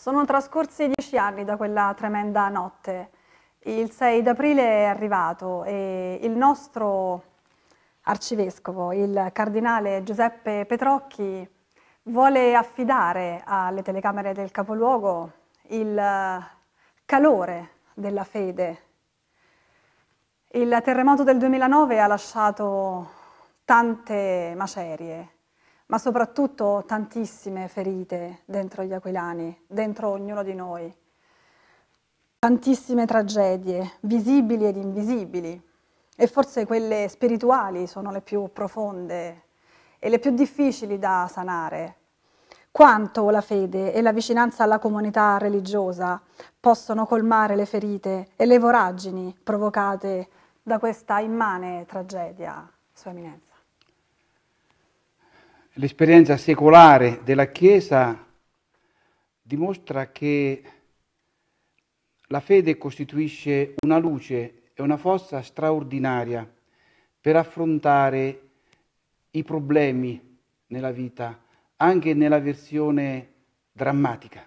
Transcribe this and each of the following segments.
Sono trascorsi dieci anni da quella tremenda notte. Il 6 d'aprile è arrivato e il nostro arcivescovo, il cardinale Giuseppe Petrocchi, vuole affidare alle telecamere del capoluogo il eh, calore della fede. Il terremoto del 2009 ha lasciato tante macerie ma soprattutto tantissime ferite dentro gli aquilani, dentro ognuno di noi. Tantissime tragedie, visibili ed invisibili, e forse quelle spirituali sono le più profonde e le più difficili da sanare. Quanto la fede e la vicinanza alla comunità religiosa possono colmare le ferite e le voragini provocate da questa immane tragedia, Sua Eminenza l'esperienza secolare della Chiesa dimostra che la fede costituisce una luce e una forza straordinaria per affrontare i problemi nella vita, anche nella versione drammatica.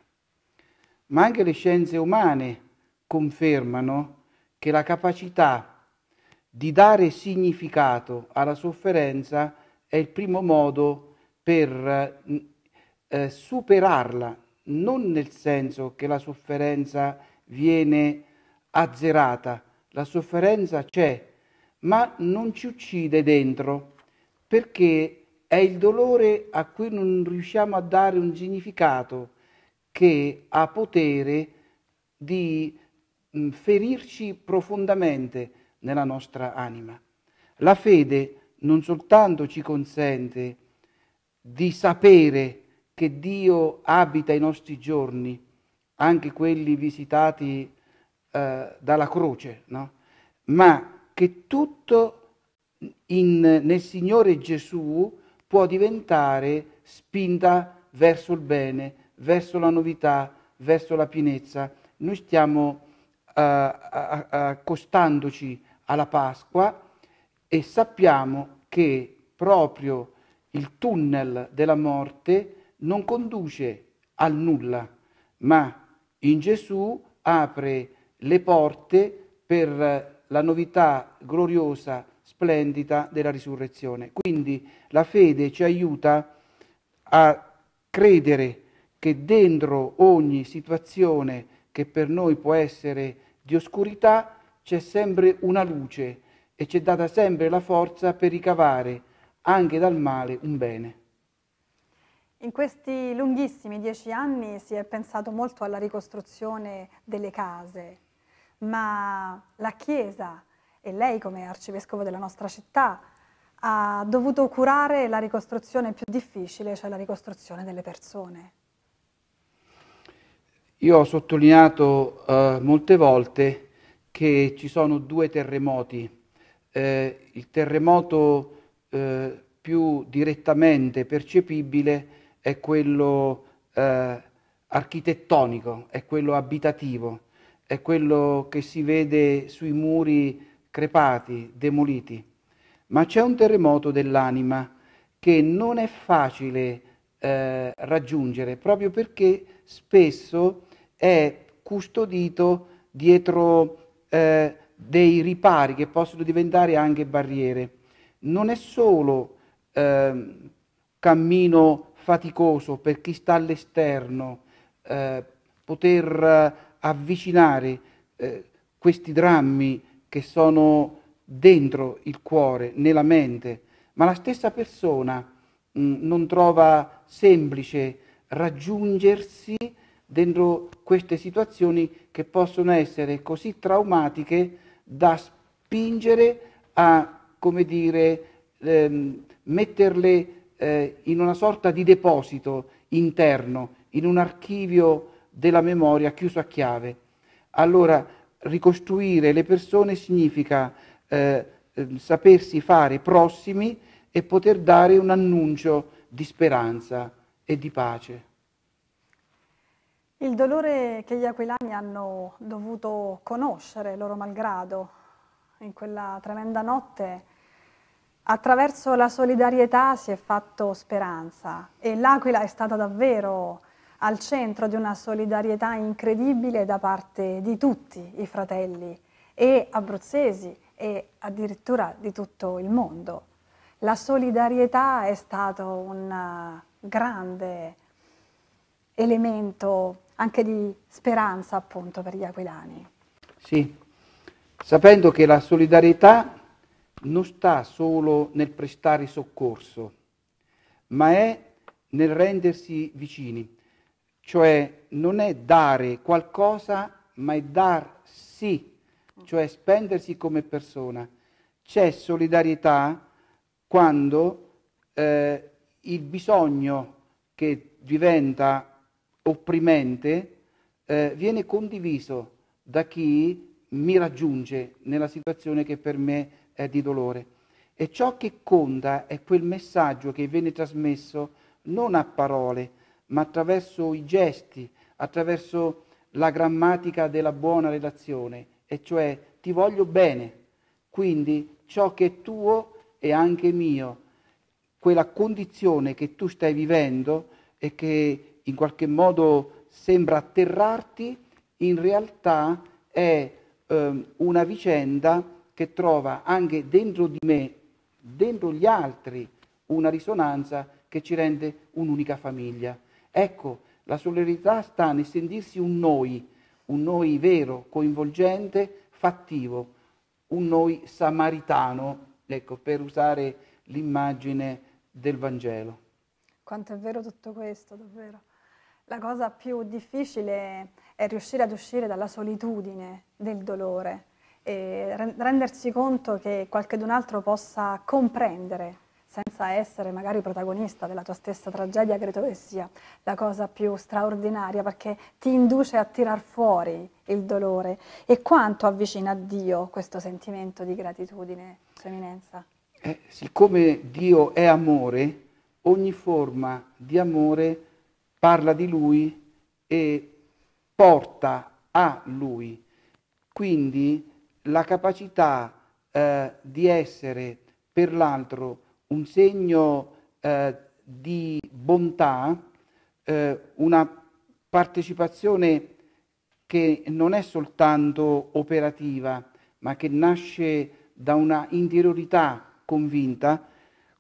Ma anche le scienze umane confermano che la capacità di dare significato alla sofferenza è il primo modo per eh, superarla, non nel senso che la sofferenza viene azzerata, la sofferenza c'è, ma non ci uccide dentro, perché è il dolore a cui non riusciamo a dare un significato che ha potere di mm, ferirci profondamente nella nostra anima. La fede non soltanto ci consente di sapere che Dio abita i nostri giorni, anche quelli visitati eh, dalla croce, no? ma che tutto in, nel Signore Gesù può diventare spinta verso il bene, verso la novità, verso la pienezza. Noi stiamo eh, accostandoci alla Pasqua e sappiamo che proprio il tunnel della morte non conduce al nulla, ma in Gesù apre le porte per la novità gloriosa, splendida della risurrezione. Quindi la fede ci aiuta a credere che dentro ogni situazione che per noi può essere di oscurità c'è sempre una luce e c'è data sempre la forza per ricavare anche dal male un bene. In questi lunghissimi dieci anni si è pensato molto alla ricostruzione delle case, ma la Chiesa e lei come arcivescovo della nostra città ha dovuto curare la ricostruzione più difficile, cioè la ricostruzione delle persone. Io ho sottolineato eh, molte volte che ci sono due terremoti. Eh, il terremoto eh, più direttamente percepibile è quello eh, architettonico, è quello abitativo, è quello che si vede sui muri crepati, demoliti. Ma c'è un terremoto dell'anima che non è facile eh, raggiungere proprio perché spesso è custodito dietro eh, dei ripari che possono diventare anche barriere non è solo eh, cammino faticoso per chi sta all'esterno, eh, poter eh, avvicinare eh, questi drammi che sono dentro il cuore, nella mente, ma la stessa persona mh, mm, non trova semplice raggiungersi dentro queste situazioni che possono essere così traumatiche da spingere a come dire, ehm, metterle eh, in una sorta di deposito interno, in un archivio della memoria chiuso a chiave. Allora, ricostruire le persone significa eh, ehm, sapersi fare prossimi e poter dare un annuncio di speranza e di pace. Il dolore che gli aquilani hanno dovuto conoscere, loro malgrado, in quella tremenda notte Attraverso la solidarietà si è fatto speranza e l'Aquila è stata davvero al centro di una solidarietà incredibile da parte di tutti i fratelli e abruzzesi e addirittura di tutto il mondo. La solidarietà è stato un uh, grande elemento anche di speranza appunto per gli aquilani. Sì, sapendo che la solidarietà non sta solo nel prestare soccorso, ma è nel rendersi vicini, cioè non è dare qualcosa, ma è dar sì, cioè spendersi come persona. C'è solidarietà quando eh, il bisogno che diventa opprimente eh, viene condiviso da chi mi raggiunge nella situazione che per me è eh, di dolore. E ciò che conta è quel messaggio che viene trasmesso non a parole, ma attraverso i gesti, attraverso la grammatica della buona relazione, e cioè ti voglio bene. Quindi ciò che è tuo è anche mio. Quella condizione che tu stai vivendo e che in qualche modo sembra atterrarti, in realtà è eh, una vicenda che trova anche dentro di me, dentro gli altri, una risonanza che ci rende un'unica famiglia. Ecco, la solidarietà sta nel sentirsi un noi, un noi vero, coinvolgente, fattivo, un noi samaritano, ecco, per usare l'immagine del Vangelo. Quanto è vero tutto questo, davvero. La cosa più difficile è riuscire ad uscire dalla solitudine del dolore, e rendersi conto che qualcun altro possa comprendere senza essere magari protagonista della tua stessa tragedia, credo che sia la cosa più straordinaria perché ti induce a tirar fuori il dolore. E quanto avvicina a Dio questo sentimento di gratitudine, Sua Eminenza? Eh, siccome Dio è amore, ogni forma di amore parla di Lui e porta a Lui. Quindi la capacità eh, di essere per l'altro un segno eh, di bontà, eh, una partecipazione che non è soltanto operativa, ma che nasce da una interiorità convinta,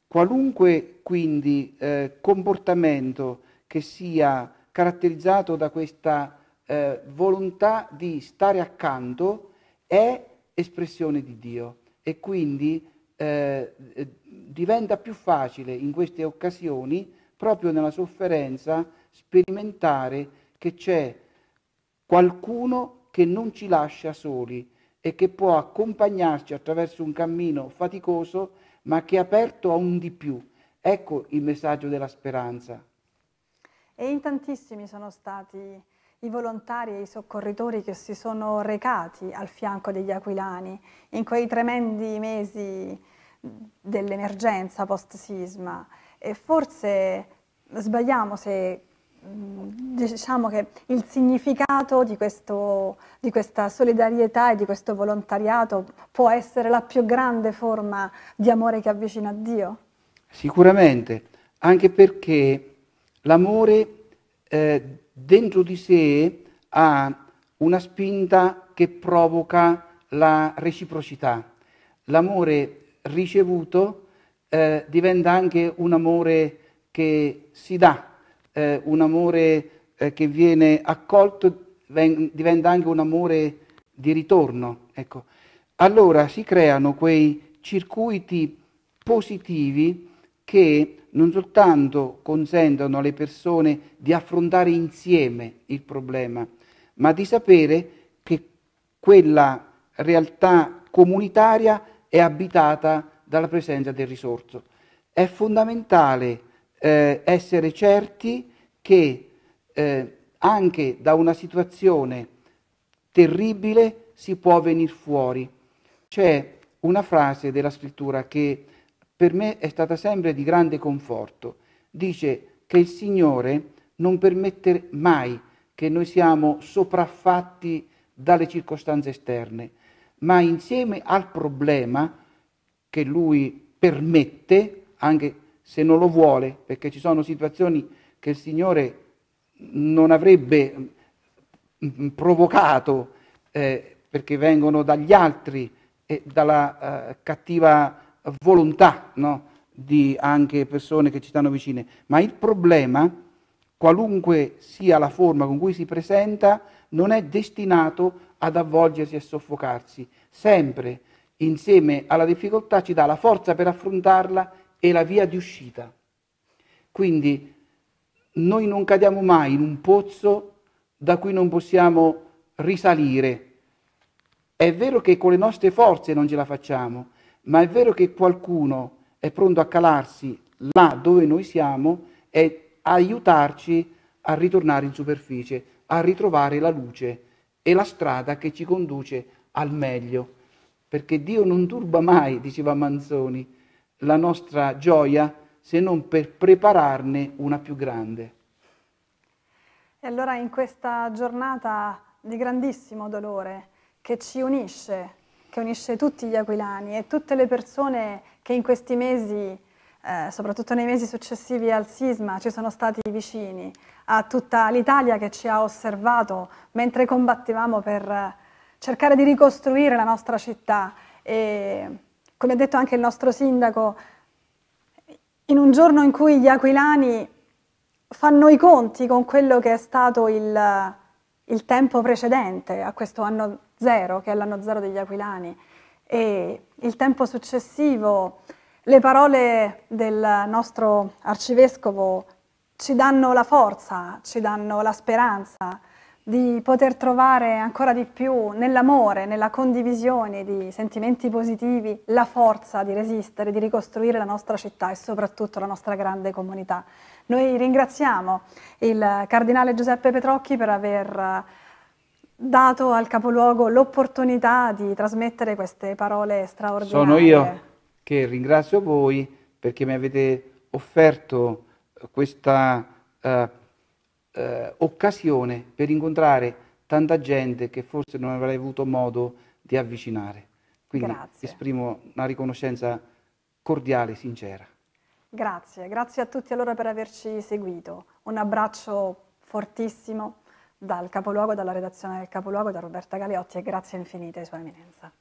qualunque quindi eh, comportamento che sia caratterizzato da questa eh, volontà di stare accanto è espressione di Dio e quindi eh, eh, diventa più facile in queste occasioni, proprio nella sofferenza, sperimentare che c'è qualcuno che non ci lascia soli e che può accompagnarci attraverso un cammino faticoso, ma che è aperto a un di più. Ecco il messaggio della speranza. E in tantissimi sono stati i volontari e i soccorritori che si sono recati al fianco degli aquilani in quei tremendi mesi dell'emergenza post-sisma. E forse sbagliamo se diciamo che il significato di, questo, di, questa solidarietà e di questo volontariato può essere la più grande forma di amore che avvicina a Dio? Sicuramente, anche perché l'amore eh, dentro di sé ha una spinta che provoca la reciprocità. L'amore ricevuto eh, diventa anche un amore che si dà, eh, un amore eh, che viene accolto, ven- diventa anche un amore di ritorno. Ecco. Allora si creano quei circuiti positivi che non soltanto consentono alle persone di affrontare insieme il problema, ma di sapere che quella realtà comunitaria è abitata dalla presenza del risorso. È fondamentale eh, essere certi che eh, anche da una situazione terribile si può venire fuori. C'è una frase della scrittura che per me è stata sempre di grande conforto. Dice che il Signore non permette mai che noi siamo sopraffatti dalle circostanze esterne, ma insieme al problema che Lui permette, anche se non lo vuole, perché ci sono situazioni che il Signore non avrebbe mm, mm, provocato eh, perché vengono dagli altri e dalla eh, cattiva volontà no, di anche persone che ci stanno vicine, ma il problema, qualunque sia la forma con cui si presenta, non è destinato ad avvolgersi e soffocarsi. Sempre insieme alla difficoltà ci dà la forza per affrontarla e la via di uscita. Quindi noi non cadiamo mai in un pozzo da cui non possiamo risalire. È vero che con le nostre forze non ce la facciamo, ma è vero che qualcuno è pronto a calarsi là dove noi siamo e aiutarci a ritornare in superficie, a ritrovare la luce e la strada che ci conduce al meglio. Perché Dio non turba mai, diceva Manzoni, la nostra gioia se non per prepararne una più grande. E allora in questa giornata di grandissimo dolore che ci unisce che unisce tutti gli aquilani e tutte le persone che in questi mesi, eh, soprattutto nei mesi successivi al sisma, ci sono stati vicini, a tutta l'Italia che ci ha osservato mentre combattevamo per eh, cercare di ricostruire la nostra città e come ha detto anche il nostro sindaco, in un giorno in cui gli aquilani fanno i conti con quello che è stato il, il tempo precedente a questo anno zero, che è l'anno zero degli aquilani, e il tempo successivo, le parole del nostro arcivescovo ci danno la forza, ci danno la speranza di poter trovare ancora di più nell'amore, nella condivisione di sentimenti positivi, la forza di resistere, di ricostruire la nostra città e soprattutto la nostra grande comunità. Noi ringraziamo il Cardinale Giuseppe Petrocchi per aver dato al capoluogo l'opportunità di trasmettere queste parole straordinarie. Sono io che ringrazio voi perché mi avete offerto eh, questa eh, eh, occasione per incontrare tanta gente che forse non avrei avuto modo di avvicinare. Quindi grazie. esprimo una riconoscenza cordiale e sincera. Grazie, grazie a tutti allora per averci seguito. Un abbraccio fortissimo dal capoluogo, dalla redazione del capoluogo, da Roberta Galeotti e grazie infinite, Sua Eminenza.